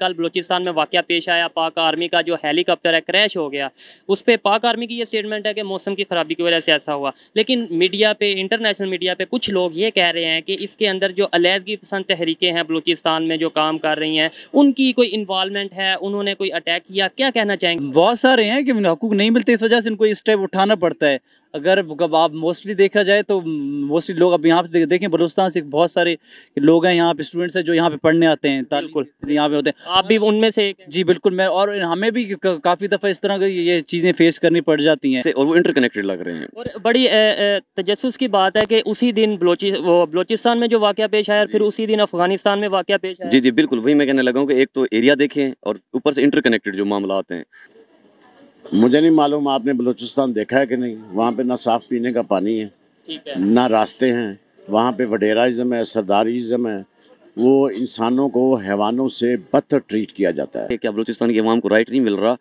कल बलूचिस्तान में वाक़ पेश आया पाक आर्मी का जो हेलीकॉप्टर है क्रैश हो गया उस पर पाक आर्मी की ये स्टेटमेंट है कि मौसम की ख़राबी की वजह से ऐसा हुआ लेकिन मीडिया पे इंटरनेशनल मीडिया पे कुछ लोग ये कह रहे हैं कि इसके अंदर जो अलीदगी पसंद तहरीकें हैं बलूचिस्तान में जो काम कर रही हैं उनकी कोई इन्वालमेंट है उन्होंने कोई अटैक किया क्या कहना चाहेंगे बहुत सारे हैं कि हकूक नहीं मिलते इस वजह से इनको स्टेप उठाना पड़ता है अगर आप मोस्टली देखा जाए तो मोस्टली लोग अब यहाँ पे देखें बलूचिस्तान से बहुत सारे लोग हैं यहाँ पे स्टूडेंट्स हैं जो यहाँ पे पढ़ने आते हैं बिल्कुल यहाँ पे होते हैं आप भी उनमें से जी बिल्कुल मैं और हमें भी काफ़ी दफ़ा इस तरह की ये चीज़ें फेस करनी पड़ जाती हैं और वो इंटरकनेक्टेड लग रहे हैं और बड़ी तजस की बात है कि उसी दिन बलोचिस्तान में जो वाक़ पेश आया और फिर उसी दिन अफगानिस्तान में वाक़ पेश आया जी जी बिल्कुल वही मैं कहने लगा हूँ कि एक तो एरिया देखें और ऊपर से इंटरकनेक्टेड जो मामला हैं मुझे नहीं मालूम आपने बलूचिस्तान देखा है कि नहीं वहाँ पे ना साफ़ पीने का पानी है, है। ना रास्ते हैं वहाँ पे वडेराइज़म है सरदारीज़म है वो इंसानों को हैवानों से बदतर ट्रीट किया जाता है क्या बलूचिस्तान की अवाम को राइट नहीं मिल रहा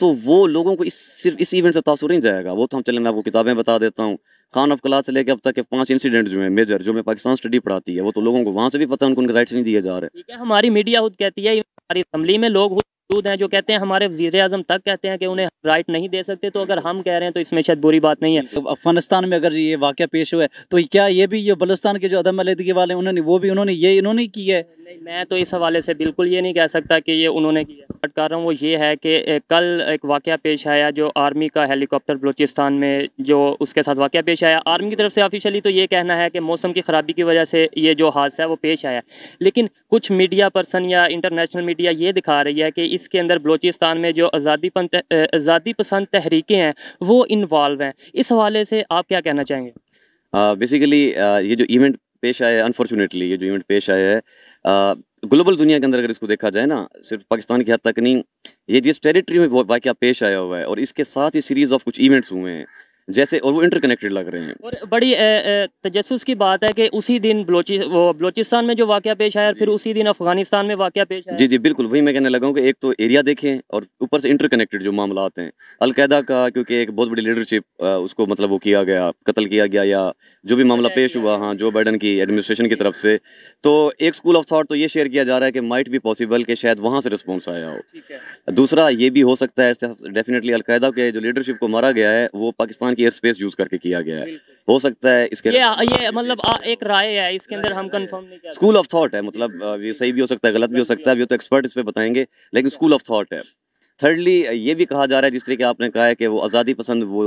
तो वो लोगों को इस सिर्फ इस इवेंट से तासुर नहीं जाएगा वो तो हम चले मैं आपको किताबें बता देता हूँ खान ऑफ क्लास से लेकर अब तक के पांच इंसिडेंट जो है मेजर जो मैं पाकिस्तान स्टडी पढ़ाती है वो तो लोगों को वहाँ से भी पता है उनको उनके राइट्स नहीं दिए जा रहे हमारी मीडिया खुद कहती है हमारी असम्बली में लोग मौजूद हैं जो कहते हैं हमारे वजीर अजम तक कहते हैं कि उन्हें राइट नहीं दे सकते तो अगर हम कह रहे हैं तो इसमें शायद बुरी बात नहीं है तो अफगानिस्तान में अगर ये वाक़ पेश हुआ है तो क्या ये भी ये बलुस्तान के जो अदम अलीदगी वाले उन्होंने वो भी उन्होंने ये इन्होंने की है मैं तो इस हवाले से बिल्कुल ये नहीं कह सकता कि ये उन्होंने किया कर रहा हूँ वो ये है कि कल एक वाक़ पेश आया जो आर्मी का हेलीकॉप्टर बलूचिस्तान में जो उसके साथ वाक़ पेश आया आर्मी की तरफ से ऑफिशियली तो ये कहना है कि मौसम की ख़राबी की वजह से ये जो हादसा है वो पेश आया लेकिन कुछ मीडिया पर्सन या इंटरनेशनल मीडिया ये दिखा रही है कि इस इसके अंदर बलोचिस्तान में जो आज़ादी आज़ादी पसंद तहरीकें हैं वो इन्वॉल्व हैं इस हवाले से आप क्या कहना चाहेंगे बेसिकली uh, uh, ये जो इवेंट पेश आया है अनफॉर्चुनेटली ये जो इवेंट पेश आया है uh, ग्लोबल दुनिया के अंदर अगर इसको देखा जाए ना सिर्फ पाकिस्तान की हद तक नहीं ये जिस टेरिटरी में वाक्य पेश आया हुआ है और इसके साथ ही सीरीज़ ऑफ कुछ इवेंट्स हुए हैं जैसे और वो इंटरकनेक्टेड लग रहे हैं और बड़ी तजस की बात है कि उसी दिन बलोची वो बलोचिस्तान में जो वाक़ पेश आया और फिर उसी दिन अफगानिस्तान में वाक़ पेश आया जी जी बिल्कुल वही मैं कहने लगा हूँ कि एक तो एरिया देखें और ऊपर से इंटरकनेक्टेड जो मामला हैं अलकायदा का क्योंकि एक बहुत बड़ी लीडरशिप उसको मतलब वो किया गया कत्ल किया गया या जो भी मामला पेश हुआ हाँ जो बाइडन की एडमिनिस्ट्रेशन की तरफ से तो एक स्कूल ऑफ थाट तो ये शेयर किया जा रहा है कि माइट भी पॉसिबल कि शायद वहाँ से रिस्पॉन्स आया हो दूसरा ये भी हो सकता है डेफिनेटली अलकायदा के जो लीडरशिप को मारा गया है वो पाकिस्तान ये स्पेस यूज करके किया गया है हो सकता है इसके ये, ये मतलब आ, एक राय है इसके अंदर हम कंफर्म नहीं कर स्कूल ऑफ थॉट है मतलब ये सही भी हो सकता है गलत भी हो सकता है अभी तो एक्सपर्ट इस पर बताएंगे लेकिन स्कूल ऑफ थॉट है थर्डली ये भी कहा जा रहा है जिस तरीके आपने कहा है कि वो आज़ादी पसंद वो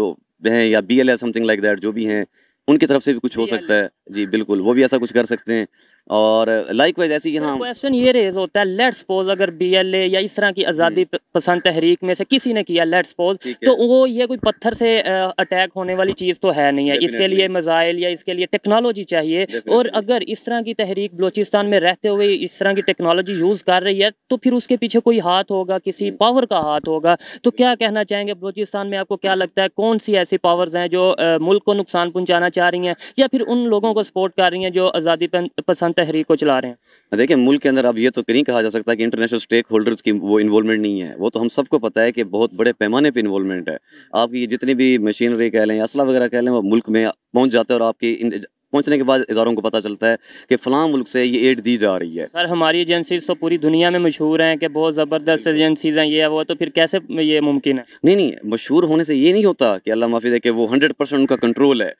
हैं या B L something like that जो भी हैं उनकी तरफ से भी कुछ हो सकता है जी बिल्कुल वो भी ऐसा कुछ कर सकते हैं और लाइक वाइज ऐसी यहाँ क्वेश्चन ये रेज होता है लेट सपोज अगर बीएलए या इस तरह की आज़ादी हम्म। पसंद तहरीक में से किसी ने किया लेट सपोज तो वो ये कोई पत्थर से अटैक होने वाली चीज़ तो है नहीं है इसके लिए मिज़ाइल या इसके लिए टेक्नोलॉजी चाहिए और अगर इस तरह की तहरीक बलोचिस्तान में रहते हुए इस तरह की टेक्नोलॉजी यूज़ कर रही है तो फिर उसके पीछे कोई हाथ होगा किसी पावर हम्म। का हाथ होगा तो क्या कहना चाहेंगे बलोचिस्तान में आपको क्या लगता है कौन सी ऐसी पावर्स हैं जो मुल्क को नुकसान पहुँचाना चाह रही हैं या फिर उन लोगों को सपोर्ट कर रही हैं जो आज़ादी पसंद तहरीक को चला रहे हैं देखिए मुल्क के अंदर अब ये तो नहीं कहा जा सकता कि इंटरनेशनल स्टेक होल्डर्स की वो इन्वॉल्वमेंट नहीं है वो तो हम सबको पता है कि बहुत बड़े पैमाने पर इन्वॉल्वमेंट है आपकी जितनी भी मशीनरी कह लें असला वगैरह कह लें वो मुल्क में पहुँच जाते हैं और आपकी पहुंचने के बाद इदारों को पता चलता है कि फलाम मुल्क से ये एड दी जा रही है सर हमारी एजेंसीज तो पूरी दुनिया में मशहूर हैं कि बहुत ज़बरदस्त एजेंसीज हैं ये है वो तो फिर कैसे ये मुमकिन है नहीं नहीं मशहूर होने से ये नहीं होता कि अल्लाह माफी दे कि वो 100 परसेंट उनका कंट्रोल है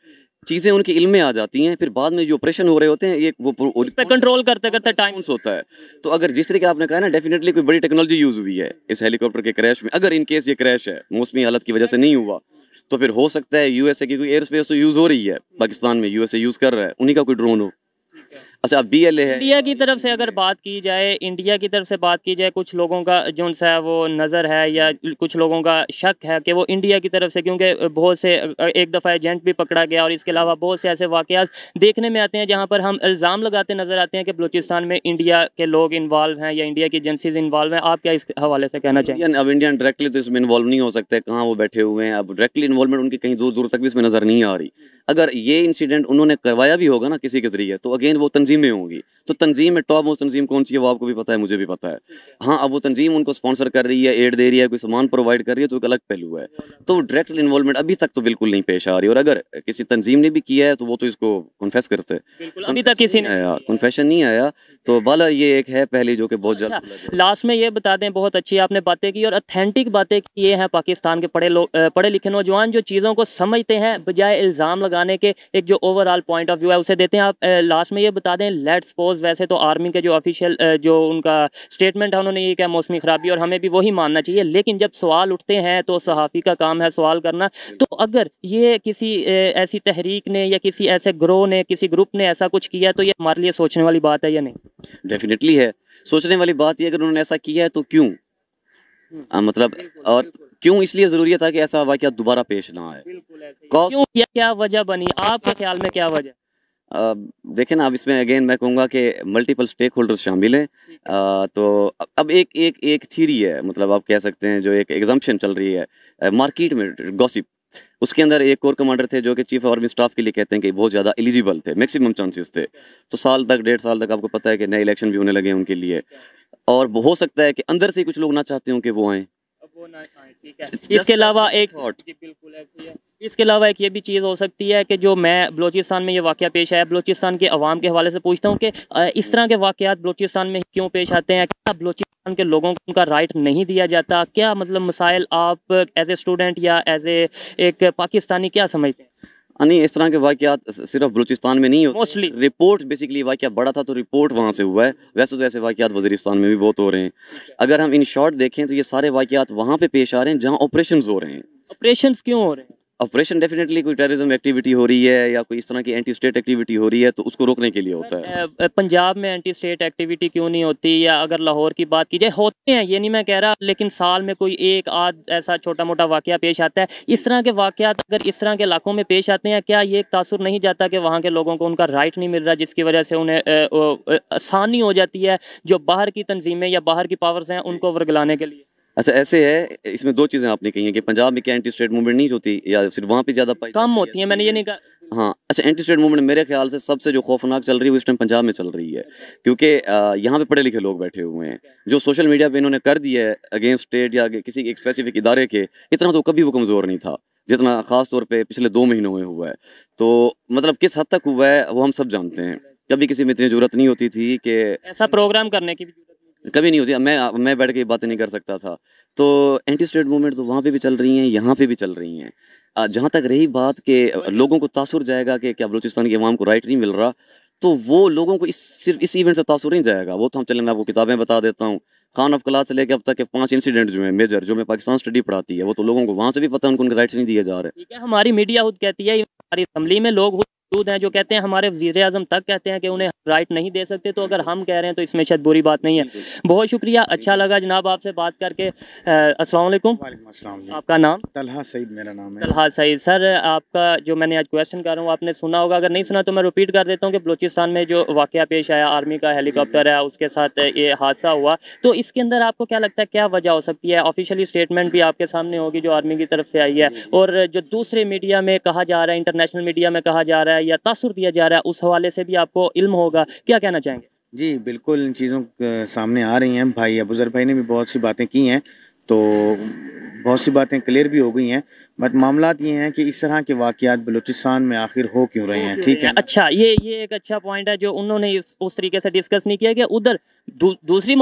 चीज़ें उनके इल्म में आ जाती हैं फिर बाद में जो ऑपरेशन हो रहे होते हैं ये वो पे कंट्रोल करते करते टाइम होता है तो अगर जिस तरीके आपने कहा ना डेफिनेटली कोई बड़ी टेक्नोलॉजी यूज़ हुई है इस हेलीकॉप्टर के क्रैश में अगर इन केस ये क्रैश है मौसमी हालत की वजह से नहीं हुआ तो फिर हो सकता है यूएसए की कोई एयर स्पेस तो यूज़ हो रही है पाकिस्तान में यूएसए यूज़ कर रहा है उन्हीं का कोई ड्रोन हो अच्छा बी एल है इंडिया की तरफ से अगर बात की जाए इंडिया की तरफ से बात की जाए कुछ लोगों का जो है वो नज़र है या कुछ लोगों का शक है कि वो इंडिया की तरफ से क्योंकि बहुत से एक दफ़ा एजेंट भी पकड़ा गया और इसके अलावा बहुत से ऐसे वाक़ देखने में आते हैं जहाँ पर हम इल्ज़ाम लगाते नज़र आते हैं कि बलूचिस्तान में इंडिया के लोग इन्वॉल्व हैं या इंडिया की एजेंसीज इन्वॉल्व हैं आप क्या इस हवाले से कहना चाहिए अब इंडियन डायरेक्टली तो इसमें इन्वॉल्व नहीं हो सकते कहाँ वो बैठे हुए हैं अब डायरेक्टली इन्वॉल्वमेंट उनकी कहीं दूर दूर तक भी इसमें नज़र नहीं आ रही अगर ये इंसिडेंट उन्होंने करवाया भी होगा ना किसी के ज़रिए तो अगेन वो तंजीम तंजीमें होंगी तो तंजीम में टॉप मोस्ट तंजीम कौन सी है वो आपको भी पता है मुझे भी पता है हाँ अब वो तंजीम उनको स्पॉन्सर कर रही है एड दे रही है कोई सामान प्रोवाइड कर रही है तो एक अलग पहलू है तो डायरेक्ट इन्वॉल्वमेंट अभी तक तो बिल्कुल नहीं पेश आ रही और अगर किसी तंजीम ने भी किया है तो वो तो इसको कन्फेस करते अभी तक किसी ने आया कन्फेशन नहीं आया तो बाला ये एक है पहले जो कि बहुत अच्छा, लास्ट में ये बता दें बहुत अच्छी आपने बातें की और अथेंटिक बातें किए हैं पाकिस्तान के पढ़े लोग पढ़े लिखे नौजवान जो चीज़ों को समझते हैं बजाय इल्ज़ाम लगाने के एक जो ओवरऑल पॉइंट ऑफ व्यू है उसे देते हैं आप लास्ट में ये बता दें हैं लेट्स सपोज वैसे तो आर्मी के जो ऑफिशियल जो उनका स्टेटमेंट है उन्होंने ये क्या मौसमी ख़राबी और हमें भी वही मानना चाहिए लेकिन जब सवाल उठते हैं तो सहाफ़ी का काम है सवाल करना तो अगर ये किसी ऐसी तहरीक ने या किसी ऐसे ग्रोह ने किसी ग्रुप ने ऐसा कुछ किया तो ये हमारे लिए सोचने वाली बात है या नहीं डेफिनेटली है सोचने वाली बात ये अगर उन्होंने ऐसा किया है तो क्यों आ, हम्म। हाँ, मतलब और क्यों इसलिए जरूरी था कि ऐसा वाक्य दोबारा पेश ना आए क्यों क्या वजह बनी आपके ख्याल में क्या वजह देखें ना अब इसमें अगेन मैं कहूँगा कि मल्टीपल स्टेक होल्डर्स शामिल हैं तो अब एक एक एक थीरी है मतलब आप कह सकते हैं जो एक एग्जाम्पन चल रही है मार्केट में गॉसिप उसके अंदर एक कोर कमांडर थे जो कि चीफ आर्मी स्टाफ के लिए कहते हैं कि बहुत ज़्यादा एलिजिबल थे मैक्सिमम चांसेस थे तो साल तक डेढ़ साल तक आपको पता है कि नए इलेक्शन भी होने लगे हैं उनके लिए और हो सकता है कि अंदर से कुछ लोग ना चाहते हों कि वो आएँ इसके अलावा एक बिल्कुल इसके अलावा एक ये भी चीज़ हो सकती है कि जो मैं बलोचिस्तान में ये वाक़ पेश आया बलोचिस्तान के अवाम के हवाले से पूछता हूँ कि इस तरह के वाक़त बलोचिस्तान में क्यों पेश आते हैं क्या बलोचिस्तान के लोगों को उनका राइट नहीं दिया जाता क्या मतलब मसाइल आप एज ए स्टूडेंट या एज ए एक पाकिस्तानी क्या समझते हैं नहीं इस तरह के वाक़ात सिर्फ बलूचिस्तान में नहीं होते मोस्टली रिपोर्ट बेसिकली वाक़ बड़ा था तो रिपोर्ट वहाँ से हुआ है वैसे तो ऐसे वाक़ात वजीस्तान में भी बहुत हो रहे हैं अच्छा। अगर हम इन शॉर्ट देखें तो ये सारे वाक़ात वहाँ पे पेश आ रहे हैं जहाँ ऑपरेशन हो रहे हैं ऑपरेशन क्यों हो रहे हैं ऑपरेशन डेफिनेटली कोई टेररिज्म एक्टिविटी हो रही है या कोई इस तरह की एंटी स्टेट एक्टिविटी हो रही है तो उसको रोकने के लिए होता है पंजाब में एंटी स्टेट एक्टिविटी क्यों नहीं होती या अगर लाहौर की बात की जाए होते हैं ये नहीं मैं कह रहा लेकिन साल में कोई एक आध ऐसा छोटा मोटा वाक़ पेश आता है इस तरह के वाक़ अगर इस तरह के इलाकों में पेश आते हैं क्या ये तासर नहीं जाता कि वहाँ के लोगों को उनका राइट नहीं मिल रहा जिसकी वजह से उन्हें आसानी हो जाती है जो बाहर की तनजीमें या बाहर की पावर्स हैं उनको वर्गलाने के लिए अच्छा ऐसे है इसमें दो चीज़ें आपने कही हैं कि पंजाब में क्या एंटी स्टेट मूवमेंट नहीं होती या सिर्फ वहाँ पे ज़्यादा कम होती है मैंने ये नहीं कहा हाँ अच्छा एंटी स्टेट मूवमेंट मेरे ख्याल से सबसे जो खौफनाक चल रही है उस टाइम पंजाब में चल रही है क्योंकि यहाँ पे पढ़े लिखे लोग बैठे हुए हैं जो सोशल मीडिया पर इन्होंने कर दिया है अगेंस्ट स्टेट या किसी एक स्पेसिफिक इदारे के इतना तो कभी वो कमज़ोर नहीं था जितना खास तौर पर पिछले दो महीनों में हुआ है तो मतलब किस हद तक हुआ है वो हम सब जानते हैं कभी किसी में इतनी जरूरत नहीं होती थी कि ऐसा प्रोग्राम करने की कभी नहीं होती मैं मैं बैठ के बातें नहीं कर सकता था तो एंटी स्टेट मूवमेंट तो वहाँ पे भी चल रही हैं यहाँ पे भी चल रही हैं जहाँ तक रही बात कि लोगों को तासुर जाएगा कि क्या बलूचिस्तान की अवाम को राइट नहीं मिल रहा तो वो लोगों को इस सिर्फ इस इवेंट से तासुर नहीं जाएगा वो तो हम चले मैं आपको किताबें बता देता हूँ खान ऑफ क्लास से लेकर अब तक के पांच इंसिडेंट जो है मेजर जो मैं पाकिस्तान स्टडी पढ़ाती है वो तो लोगों को वहाँ से भी पता है उनको उनके राइट्स नहीं दिए जा रहे हैं हमारी मीडिया खुद कहती है हमारी असम्बली में लोग मौजूद हैं जो कहते हैं हमारे वजीर अजम तक कहते हैं कि उन्हें राइट नहीं दे सकते तो अगर हम कह रहे हैं तो इसमें शायद बुरी बात नहीं है बहुत शुक्रिया अच्छा लगा जनाब आपसे बात करके असलकुम आपका नाम तलहा सईद मेरा नाम है तलहा सईद सर आपका जो मैंने आज क्वेश्चन कर रहा हूँ आपने सुना होगा अगर नहीं सुना तो मैं रिपीट कर देता हूँ कि बलोचिस्तान में जो वाक़ पेश आया आर्मी का हेलीकॉप्टर है उसके साथ ये हादसा हुआ तो इसके अंदर आपको क्या लगता है क्या वजह हो सकती है ऑफिशियली स्टेटमेंट भी आपके सामने होगी जो आर्मी की तरफ से आई है और जो दूसरे मीडिया में कहा जा रहा है इंटरनेशनल मीडिया में कहा जा रहा है या तासर दिया जा रहा है उस हवाले से भी आपको इल्म होगा क्या कहना चाहेंगे जी बिल्कुल इन चीज़ों सामने आ रही हैं भाई अबूजर भाई ने भी बहुत सी बातें की हैं तो बहुत सी बातें क्लियर भी हो गई हैं बट मामला ये हैं कि इस तरह के वाकयात बलूचिस्तान में आखिर हो क्यों रहे हैं ठीक है अच्छा ये ये एक अच्छा पॉइंट है जो उन्होंने उस तरीके से डिस्कस नहीं किया कि उधर दू, दूसरी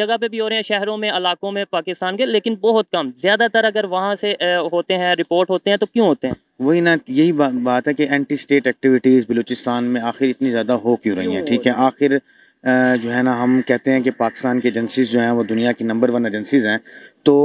जगह पे भी हो रहे हैं शहरों में इलाकों में पाकिस्तान के लेकिन बहुत कम ज़्यादातर अगर वहाँ से होते हैं रिपोर्ट होते हैं तो क्यों होते हैं वही ना यही बा, बात है कि एंटी स्टेट एक्टिविटीज़ बलूचिस्तान में आखिर इतनी ज़्यादा हो क्यों रही हैं ठीक है आखिर जो है ना हम कहते हैं कि पाकिस्तान की एजेंसीज़ जो हैं वो दुनिया की नंबर वन एजेंसीज़ हैं तो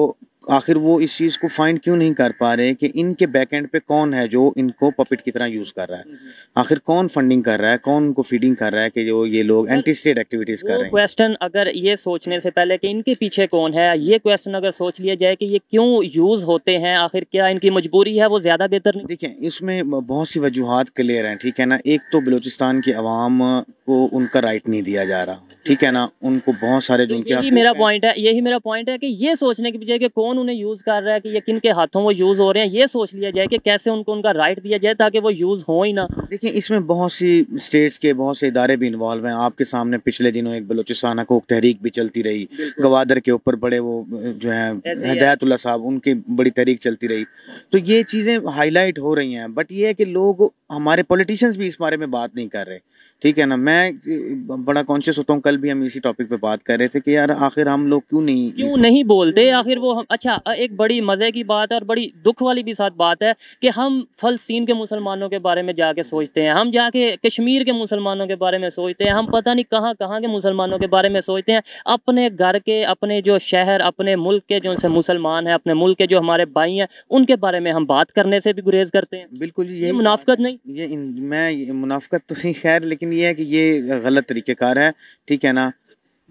आखिर वो इस चीज़ को फाइंड क्यों नहीं कर पा रहे कि इनके बैक एंड पे कौन है जो इनको पपिट की तरह यूज़ कर रहा है हम्म। आखिर कौन फंडिंग कर रहा है कौन उनको फीडिंग कर रहा है कि जो ये लोग एंटी स्टेट एक्टिविटीज़ कर रहे हैं क्वेश्चन अगर ये सोचने से पहले कि इनके पीछे कौन है ये क्वेश्चन अगर सोच लिया जाए कि ये क्यों यूज़ होते हैं आखिर क्या इनकी मजबूरी है वो ज़्यादा बेहतर नहीं देखें इसमें बहुत सी वजूहत क्लियर हैं ठीक है ना एक तो बलूचिस्तान की आवाम को उनका राइट नहीं दिया जा रहा ठीक है ना उनको बहुत सारे जो तो उनके मेरा पॉइंट है यही मेरा पॉइंट है कि ये सोचने की बजाय कि कौन कौन उन्हें यूज़ कर रहा है कि ये किन के हाथों वो यूज़ हो रहे हैं ये सोच लिया जाए कि कैसे उनको उनका राइट दिया जाए ताकि वो यूज़ हो ही ना देखिए इसमें बहुत सी स्टेट्स के बहुत से इदारे भी इन्वॉल्व हैं आपके सामने पिछले दिनों एक बलोचिस्ताना को तहरीक भी चलती रही गवादर के ऊपर बड़े वो जो है हदायतुल्ला साहब उनकी बड़ी तहरीक चलती रही तो ये चीज़ें हाईलाइट हो रही हैं बट ये है कि लोग हमारे पॉलिटिशियंस भी इस बारे में बात नहीं कर रहे ठीक है ना मैं बड़ा कॉन्शियस होता हूँ कल भी हम इसी टॉपिक पे बात कर रहे थे कि यार आखिर हम लोग क्यों नहीं क्यों नहीं बोलते आखिर वो हम अच्छा एक बड़ी मज़े की बात है और बड़ी दुख वाली भी साथ बात है कि हम फलस्तीन के मुसलमानों के बारे में जाके सोचते हैं हम जाके कश्मीर के मुसलमानों के बारे में सोचते हैं हम पता नहीं कहाँ कहाँ के मुसलमानों के बारे में सोचते हैं अपने घर के अपने जो शहर अपने मुल्क के जो मुसलमान हैं अपने मुल्क के जो हमारे भाई हैं उनके बारे में हम बात करने से भी गुरेज करते हैं बिल्कुल ये मुनाफ्त नहीं ये मैं मुनाफ्त तो सही खैर लेकिन ये है कि ये गलत तरीक़ेकार है ठीक है ना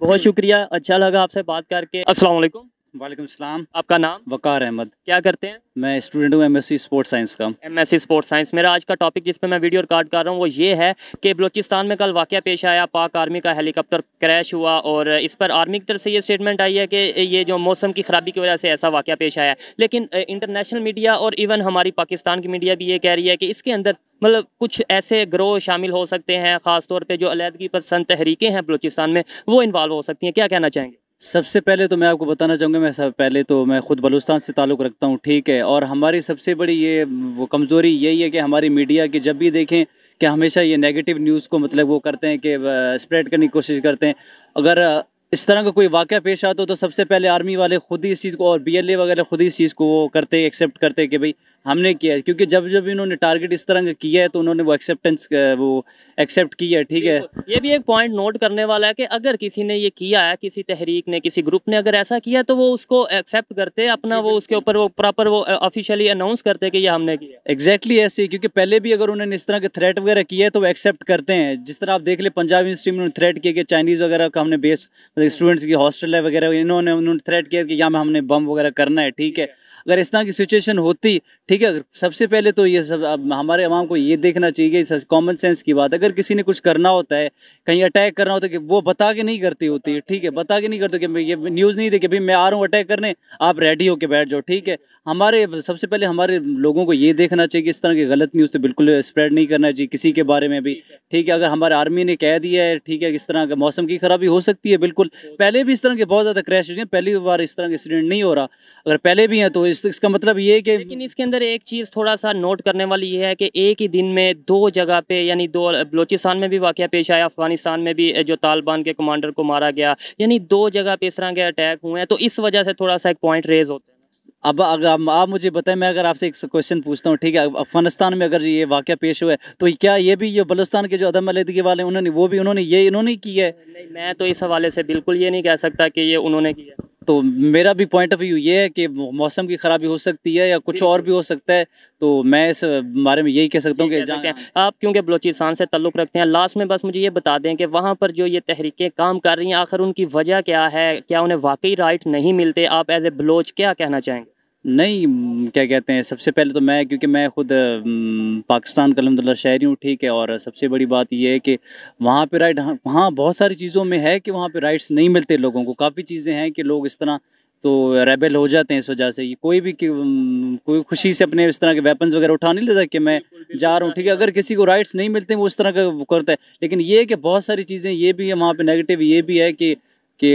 बहुत शुक्रिया अच्छा लगा आपसे बात करके असलकुम वालेकुम सलाम आपका नाम वकार अहमद क्या करते हैं मैं स्टूडेंट हूँ एमएससी स्पोर्ट्स साइंस का एमएससी स्पोर्ट्स साइंस मेरा आज का टॉपिक जिस पे मैं वीडियो रिकॉर्ड कर रहा हूँ वो ये है कि बलूचिस्तान में कल वाक़ पेश आया पाक आर्मी का हेलीकॉप्टर क्रैश हुआ और इस पर आर्मी की तरफ से ये स्टेटमेंट आई है कि ये जो मौसम की खराबी की वजह से ऐसा वाक़ पेश आया लेकिन इंटरनेशनल मीडिया और इवन हमारी पाकिस्तान की मीडिया भी ये कह रही है कि इसके अंदर मतलब कुछ ऐसे ग्रोह शामिल हो सकते हैं ख़ासतौर पर जो अलीहदगी पसंद तहरीकें हैं बलोचिस्तान में वो इन्वाल्व हो सकती हैं क्या कहना चाहेंगे सबसे पहले तो मैं आपको बताना चाहूँगा मैं सब पहले तो मैं ख़ुद बलूचिस्तान से ताल्लुक़ रखता हूँ ठीक है और हमारी सबसे बड़ी ये वो कमज़ोरी यही है कि हमारी मीडिया की जब भी देखें कि हमेशा ये नेगेटिव न्यूज़ को मतलब वो करते हैं कि स्प्रेड करने की कोशिश करते हैं अगर इस तरह का कोई वाक़ पेश आता हो तो सबसे पहले आर्मी वाले खुद ही इस चीज़ को और बी वगैरह खुद ही इस चीज़ को वो करते एक्सेप्ट करते कि भाई हमने किया है क्योंकि जब जब इन्होंने टारगेट इस तरह का किया है तो उन्होंने वो एक्सेप्टेंस वो एक्सेप्ट किया है ठीक है ये भी एक पॉइंट नोट करने वाला है कि अगर किसी ने ये किया है किसी तहरीक ने किसी ग्रुप ने अगर ऐसा किया तो वो उसको एक्सेप्ट करते अपना वो उसके ऊपर वो प्रॉपर वो ऑफिशियली अनाउंस करते कि ये हमने किया एग्जैक्टली exactly ऐसे क्योंकि पहले भी अगर उन्होंने इस तरह के थ्रेट वगैरह किया है तो वो एक्सेप्ट करते हैं जिस तरह आप देख ले पंजाब यूनिवर्सिटी में थ्रेट किया कि चाइनीज़ वगैरह का हमने बेस मतलब स्टूडेंट्स की हॉस्टल है वगैरह इन्होंने उन्होंने थ्रेट किया कि यहाँ हमने बम वगैरह करना है ठीक है अगर इस तरह की सिचुएशन होती ठीक है सबसे पहले तो ये सब हमारे अवाम को ये देखना चाहिए कॉमन सेंस की बात अगर किसी ने कुछ करना होता है कहीं अटैक करना होता है कि वो बता के नहीं करती होती है ठीक है बता के नहीं करते कि ये न्यूज़ नहीं देखे भाई मैं आ रहा हूँ अटैक करने आप रेडी होकर बैठ जाओ ठीक है हमारे सबसे पहले हमारे लोगों को ये देखना चाहिए कि इस तरह की गलत न्यूज़ तो बिल्कुल स्प्रेड नहीं करना चाहिए किसी के बारे में भी ठीक है अगर हमारे आर्मी ने कह दिया है ठीक है इस तरह का मौसम की खराबी हो सकती है बिल्कुल पहले भी इस तरह के बहुत ज़्यादा क्रैश हुए हैं पहली बार इस तरह का एक्सीडेंट नहीं हो रहा अगर पहले भी हैं तो इसका मतलब ये कि लेकिन इसके अंदर सर एक चीज़ थोड़ा सा नोट करने वाली ये है कि एक ही दिन में दो जगह पे यानी दो बलोचिस्तान में भी वाक़ पेश आया अफगानिस्तान में भी जो तालिबान के कमांडर को मारा गया यानी दो जगह पे इस तरह के अटैक हुए हैं तो इस वजह से थोड़ा सा एक पॉइंट रेज होता है अब अगर आप मुझे बताएं मैं अगर आपसे एक क्वेश्चन पूछता हूँ ठीक है अफगानिस्तान में अगर ये वाक़ पेश हुआ है तो क्या ये भी ये बलुस्तान के जो अदम अलीदगी वाले उन्होंने वो भी उन्होंने ये इन्होंने किया है नहीं मैं तो इस हवाले से बिल्कुल ये नहीं कह सकता कि ये उन्होंने किया तो मेरा भी पॉइंट ऑफ व्यू ये है कि मौसम की खराबी हो सकती है या कुछ और भी हो सकता है तो मैं इस बारे में यही कह सकता हूँ कि हैं आप क्योंकि बलोचिस्तान से ताल्लुक़ रखते हैं लास्ट में बस मुझे ये बता दें कि वहाँ पर जो ये तहरीकें काम कर रही हैं आखिर उनकी वजह क्या है क्या उन्हें वाकई राइट नहीं मिलते आप एज ए बलोच क्या कहना चाहेंगे नहीं क्या कहते हैं सबसे पहले तो मैं क्योंकि मैं ख़ुद पाकिस्तान का अलहमदिल्ला शहरी हूँ ठीक है और सबसे बड़ी बात यह है कि वहाँ पे राइट हाँ बहुत सारी चीज़ों में है कि वहाँ पे राइट्स नहीं मिलते लोगों को काफ़ी चीज़ें हैं कि लोग इस तरह तो रेबल हो जाते हैं इस वजह से ये कोई भी कोई खुशी से अपने इस तरह के वेपन्स वगैरह उठा नहीं लेता कि मैं जा रहा हूँ ठीक है अगर किसी को राइट्स नहीं मिलते वो इस तरह का करता है लेकिन ये है कि बहुत सारी चीज़ें ये भी है वहाँ पर नेगेटिव ये भी है कि कि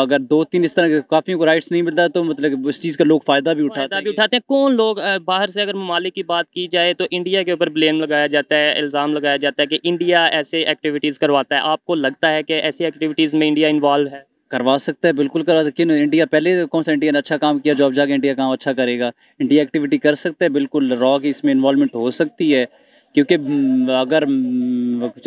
अगर दो तीन इस तरह के काफ़ियों को राइट्स नहीं मिलता तो मतलब उस चीज़ का लोग फ़ायदा भी उठाते हैं भी उठाते हैं कौन लोग बाहर से अगर ममालिक की बात की जाए तो इंडिया के ऊपर ब्लेम लगाया जाता है इल्ज़ाम लगाया जाता है कि इंडिया ऐसे एक्टिविटीज़ करवाता है आपको लगता है कि ऐसी एक्टिविटीज़ में इंडिया इन्वॉल्व है करवा सकता है बिल्कुल करवा सकते क्यों इंडिया पहले कौन सा इंडिया ने अच्छा काम किया जॉब जाके इंडिया काम अच्छा करेगा इंडिया एक्टिविटी कर सकता है बिल्कुल रॉ की इसमें इन्वॉल्वमेंट हो सकती है क्योंकि अगर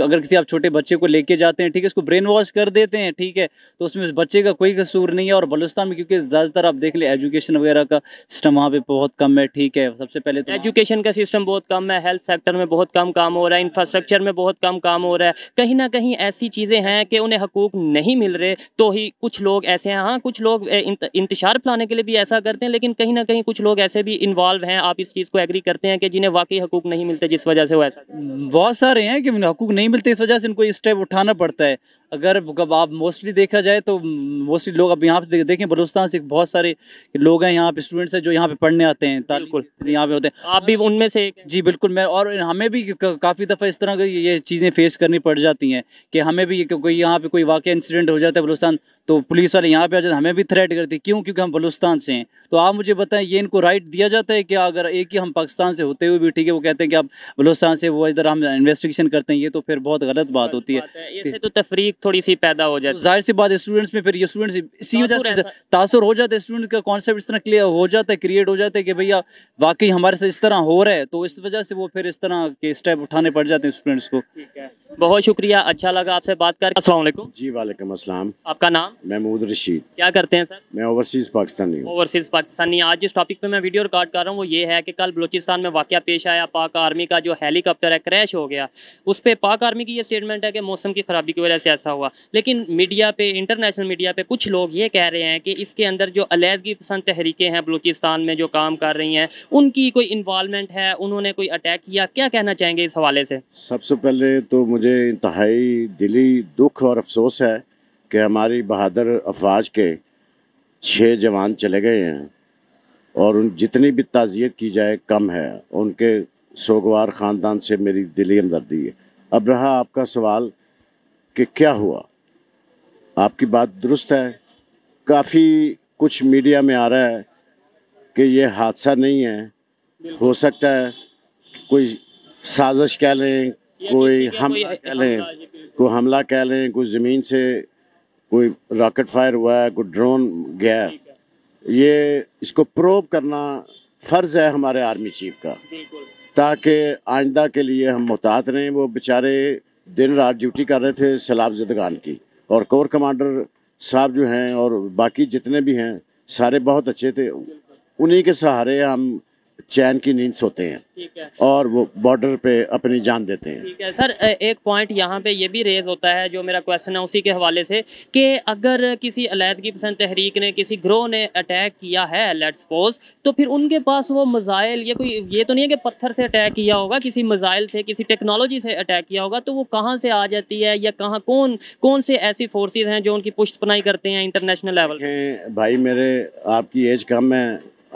अगर किसी आप छोटे बच्चे को लेके जाते हैं ठीक है इसको ब्रेन वॉश कर देते हैं ठीक है तो उसमें इस बच्चे का कोई कसूर नहीं है और बलुस्तान में क्योंकि ज़्यादातर आप देख लें एजुकेशन वगैरह का सिस्टम वहाँ पे बहुत कम है ठीक है सबसे पहले तो एजुकेशन का सिस्टम बहुत कम है हेल्थ सेक्टर में बहुत कम काम हो रहा है इंफ्रास्ट्रक्चर में बहुत कम काम हो रहा है कहीं ना कहीं ऐसी चीज़ें हैं कि उन्हें हकूक नहीं मिल रहे तो ही कुछ लोग ऐसे हैं हाँ कुछ लोग इंतशार फैलाने के लिए भी ऐसा करते हैं लेकिन कहीं ना कहीं कुछ लोग ऐसे भी इन्वॉल्व हैं आप इस चीज़ को एग्री करते हैं कि जिन्हें वाकई हकूक नहीं मिलते जिस वजह से तो बहुत सारे हैं कि हकूक नहीं मिलते इस वजह से इनको स्टेप उठाना पड़ता है अगर आप मोस्टली देखा जाए तो मोस्टली लोग अब यहाँ पे देखें बलूचिस्तान से बहुत सारे लोग हैं यहाँ पे स्टूडेंट्स हैं जो यहाँ पे पढ़ने आते हैं बिल्कुल यहाँ पे होते हैं आप भी उनमें से जी बिल्कुल मैं और हमें भी काफ़ी दफ़ा इस तरह की ये चीज़ें फेस करनी पड़ जाती हैं कि हमें भी कोई यहाँ पे कोई वाक़ इंसिडेंट हो जाता है बलूचिस्तान तो पुलिस वाले यहाँ पे आ जाते हमें भी थ्रेट करते हैं क्यों क्योंकि हम बलुस्तान से हैं तो आप मुझे बताएं ये इनको राइट दिया जाता है कि अगर एक ही हम पाकिस्तान से होते हुए भी ठीक है वो कहते हैं कि आप बलुस्तान से वो इधर हम इन्वेस्टिगेशन करते हैं ये तो फिर बहुत गलत बात होती है इससे तो तफरी थोड़ी सी पैदा हो जाती तो जाहिर सी बात स्टूडेंट्स में फिर ये स्टूडेंट्स इसी वजह से तासर हो जाता है स्टूडेंट का कॉन्सेप्ट इस तरह क्लियर हो जाता है क्रिएट हो जाता है कि भैया वाकई हमारे साथ इस तरह हो रहा है तो इस वजह से वो फिर इस तरह के स्टेप उठाने पड़ जाते हैं स्टूडेंट्स को बहुत शुक्रिया अच्छा लगा आपसे बात कर जी वालेकुम असलम आपका नाम महमूद रशीद क्या करते हैं सर मैं ओवरसीज पाकिस्तानी ओवरसीज पाकिस्तानी आज जिस टॉपिक पे मैं वीडियो रिकॉर्ड कर रहा हूँ वो ये है कि कल बलूचिस्तान में वाक़ पेश आया पाक आर्मी का जो हेलीकॉप्टर है क्रैश हो गया उस पर पाक आर्मी की ये स्टेटमेंट है कि मौसम की खराबी की वजह से ऐसा ऐसा हुआ लेकिन मीडिया पे इंटरनेशनल मीडिया पे कुछ लोग ये कह रहे हैं कि इसके अंदर जो अलीहदगी पसंद तहरीकें हैं बलूचिस्तान में जो काम कर रही हैं उनकी कोई इन्वालमेंट है उन्होंने कोई अटैक किया क्या कहना चाहेंगे इस हवाले से सबसे पहले तो मुझे इंतहाई दिली दुख और अफसोस है कि हमारी बहादुर अफवाज के छः जवान चले गए हैं और उन जितनी भी ताज़ियत की जाए कम है उनके सोगवार ख़ानदान से मेरी दिली हमदर्दी है अब रहा आपका सवाल कि क्या हुआ आपकी बात दुरुस्त है काफ़ी कुछ मीडिया में आ रहा है कि ये हादसा नहीं है हो सकता है कोई साजिश कह लें कोई हमला कह लें कोई हमला कह लें कोई ज़मीन से कोई रॉकेट फायर हुआ है कोई ड्रोन गया है ये इसको प्रोब करना फ़र्ज़ है हमारे आर्मी चीफ का ताकि आइंदा के लिए हम मुहतात रहें वो बेचारे दिन रात ड्यूटी कर रहे थे सैलाब जदगान की और कोर कमांडर साहब जो हैं और बाकी जितने भी हैं सारे बहुत अच्छे थे उन्हीं के सहारे हम चैन की नींद सोते हैं ठीक है और वो बॉर्डर पे अपनी जान देते हैं ठीक है सर एक पॉइंट यहाँ पे ये भी रेज होता है जो मेरा क्वेश्चन है उसी के हवाले से कि अगर किसी अलीहदगी पसंद तहरीक ने किसी ग्रोह ने अटैक किया है लेट्स सपोज तो फिर उनके पास वो मिजाइल या कोई ये तो नहीं है कि पत्थर से अटैक किया होगा किसी मिजाइल से किसी टेक्नोलॉजी से अटैक किया होगा तो वो कहाँ से आ जाती है या कहाँ कौन कौन से ऐसी फोर्सेज हैं जो उनकी पुष्ट पनाई करते हैं इंटरनेशनल लेवल भाई मेरे आपकी एज कम है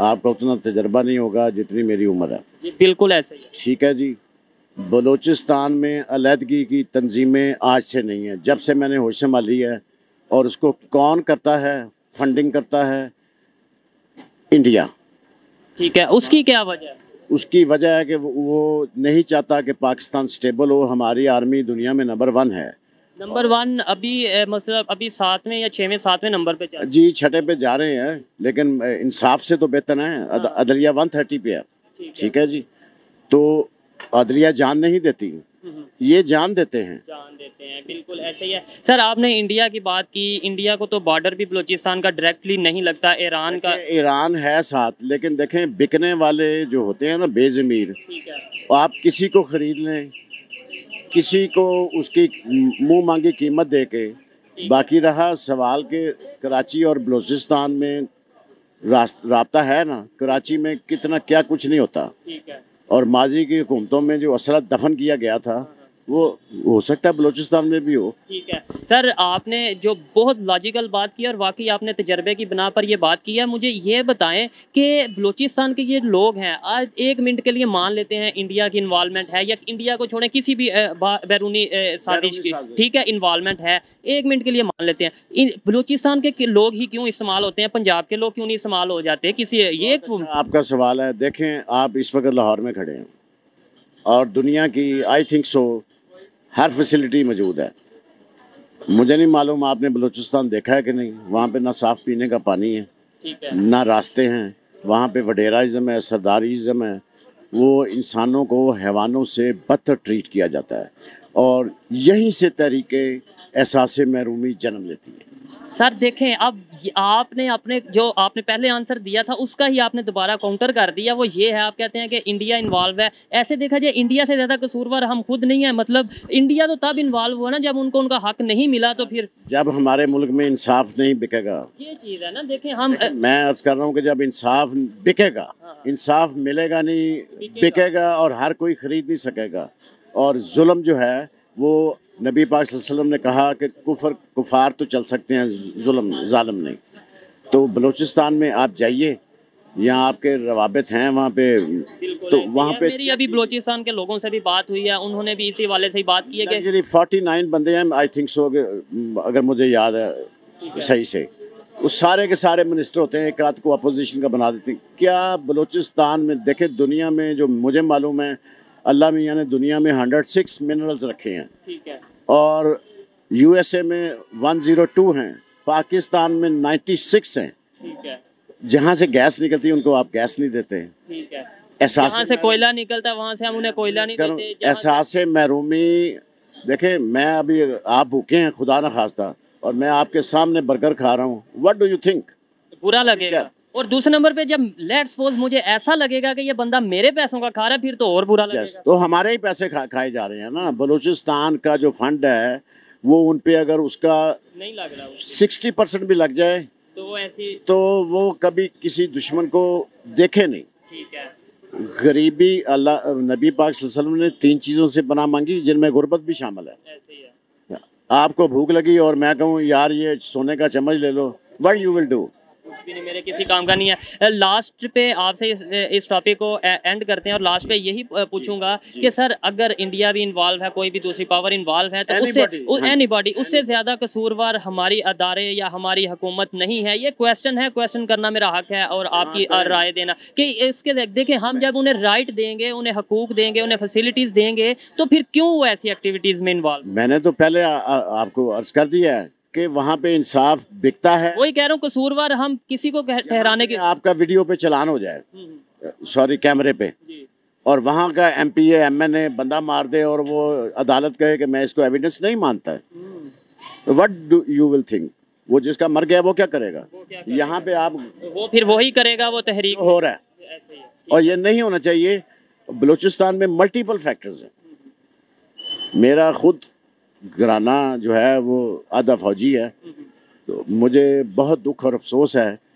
आपका उतना तजर्बा नहीं होगा जितनी मेरी उम्र है जी बिल्कुल ऐसे ही ठीक है जी बलूचिस्तान में अलीदगी की तंजीमें आज से नहीं हैं जब से मैंने होश संभाली है और उसको कौन करता है फंडिंग करता है इंडिया ठीक है उसकी क्या वजह उसकी वजह है कि वो नहीं चाहता कि पाकिस्तान स्टेबल हो हमारी आर्मी दुनिया में नंबर वन है नंबर वन अभी मतलब अभी सातवें या छवें सातवें नंबर पे जा जी छठे पे जा रहे हैं लेकिन इंसाफ से तो बेहतर हाँ। है अदलिया वन थर्टी पे है ठीक है जी तो अदलिया जान नहीं देती हम्म, हम्म। ये जान देते हैं जान देते हैं बिल्कुल ऐसे ही है सर आपने इंडिया की बात की इंडिया को तो बॉर्डर भी बलूचिस्तान का डायरेक्टली नहीं लगता ईरान का ईरान है साथ लेकिन देखें बिकने वाले जो होते हैं ना बेजमीर आप किसी को खरीद लें किसी को उसकी मुंह मांगी कीमत दे के बाकी रहा सवाल के कराची और बलूचिस्तान में रास्ता है ना कराची में कितना क्या कुछ नहीं होता और माजी की हुकूमतों में जो असला दफन किया गया था वो हो सकता है बलोचिस्तान में भी हो ठीक है सर आपने जो बहुत लॉजिकल बात की और वाकई आपने तजर्बे की बिना पर यह बात की है मुझे ये बताएं कि बलोचिस्तान के ये लोग हैं आज एक मिनट के लिए मान लेते हैं इंडिया की इन्वालमेंट है या इंडिया को छोड़ें किसी भी बैरूनी साजिश की ठीक है इन्वालमेंट है एक मिनट के लिए मान लेते हैं बलोचिस्तान के लोग ही क्यों इस्तेमाल होते हैं पंजाब के लोग क्यों नहीं इस्तेमाल हो जाते किसी ये अच्छा आपका सवाल है देखें आप इस वक्त लाहौर में खड़े हैं और दुनिया की I think so her facility मौजूद है मुझे नहीं मालूम आपने बलूचिस्तान देखा है कि नहीं वहाँ पे ना साफ़ पीने का पानी है, है। ना रास्ते हैं वहाँ पे वडेराइज़म है सरदारीज़म है वो इंसानों को हैवानों से बदतर ट्रीट किया जाता है और यहीं से तरीके एहसास महरूमी जन्म लेती है सर देखें अब आपने अपने जो आपने पहले आंसर दिया था उसका ही आपने दोबारा काउंटर कर दिया वो ये है आप कहते हैं कि इंडिया इन्वॉल्व है ऐसे देखा जाए इंडिया से ज़्यादा कसूरवार हम खुद नहीं है मतलब इंडिया तो तब इन्वॉल्व हुआ ना जब उनको उनका हक नहीं मिला तो फिर जब हमारे मुल्क में इंसाफ नहीं बिकेगा ये चीज़ है ना देखें हम मैं अर्ज कर रहा हूँ कि जब इंसाफ बिकेगा हाँ। इंसाफ मिलेगा नहीं बिकेगा और हर कोई खरीद नहीं सकेगा और जुल्म जो है वो नबी पाक वसल्लम ने कहा कि कुफर कुफार तो चल सकते हैं जुल्म ालम नहीं तो बलूचिस्तान में आप जाइए यहाँ आपके रवाबित हैं वहाँ पे तो वहाँ पे मेरी अभी बलूचिस्तान के लोगों से भी बात हुई है उन्होंने भी इसी वाले से ही बात की है कि फोर्टी नाइन बंदे हैं आई थिंक सो अगर मुझे याद है सही से उस सारे के सारे मिनिस्टर होते हैं एक रात को अपोजिशन का बना देते हैं क्या बलूचिस्तान में देखे दुनिया में जो मुझे मालूम है अल्लाह मियाँ ने दुनिया में 106 मिनरल्स रखे हैं ठीक है और यूएसए में 102 हैं पाकिस्तान में 96 हैं ठीक है जहाँ से गैस निकलती है उनको आप गैस नहीं देते हैं ठीक है एहसास से कोयला निकलता है वहाँ से हम उन्हें कोयला नहीं करूँ एहसास महरूमी देखें मैं अभी आप भूखे हैं खुदा न खास्ता और मैं आपके सामने बर्गर खा रहा हूँ वट डू यू थिंक बुरा लगेगा और दूसरे नंबर पे जब लेट सपोज मुझे ऐसा लगेगा कि ये बंदा मेरे पैसों का खा रहा है फिर तो और बुरा लगेगा yes, तो हमारे ही पैसे खा, खाए जा रहे हैं ना बलूचिस्तान का जो फंड है वो उन पे अगर उसका नहीं लग रहा सिक्सटी परसेंट भी लग जाए तो वो ऐसी तो वो कभी किसी दुश्मन को देखे नहीं ठीक है गरीबी अल्लाह नबी पाक वसल्लम ने तीन चीज़ों से बना मांगी जिनमें गुर्बत भी शामिल है। आपको भूख लगी और मैं कहूँ यार ये सोने का चम्मच ले लो वट यू विल डू कुछ भी नहीं मेरे किसी काम का नहीं है लास्ट पे आपसे इस, टॉपिक को एंड करते हैं और लास्ट पे यही पूछूंगा कि सर अगर इंडिया भी इन्वॉल्व है कोई भी दूसरी पावर इन्वॉल्व है तो उससे एनी बॉडी हाँ। उससे ज़्यादा कसूरवार हमारी अदारे या हमारी हुकूमत नहीं है ये क्वेश्चन है क्वेश्चन करना मेरा हक है और हाँ, आपकी राय देना कि इसके देखें हम जब उन्हें राइट देंगे उन्हें हकूक देंगे उन्हें फैसिलिटीज़ देंगे तो फिर क्यों वो ऐसी एक्टिविटीज़ में इन्वॉल्व मैंने तो पहले आपको अर्ज कर दिया है कि वहाँ पे इंसाफ बिकता है वही कह रहा हूँ कसूरवार हम किसी को ठहराने के आपका वीडियो पे चलान हो जाए हम्म, हम्म। सॉरी कैमरे पे और वहाँ का M P M N A बंदा मार दे और वो अदालत कहे कि मैं इसको एविडेंस नहीं मानता what do you will think वो जिसका मर गया वो क्या करेगा, करेगा? यहाँ पे आप वो फिर वही करेगा वो तहरीक हो रहा है, है और ये नहीं होना चाहिए बलूचिस्तान में मल्टीपल फैक्टर्स हैं मेरा खुद घराना जो है वो आधा फौजी है तो मुझे बहुत दुख और अफसोस है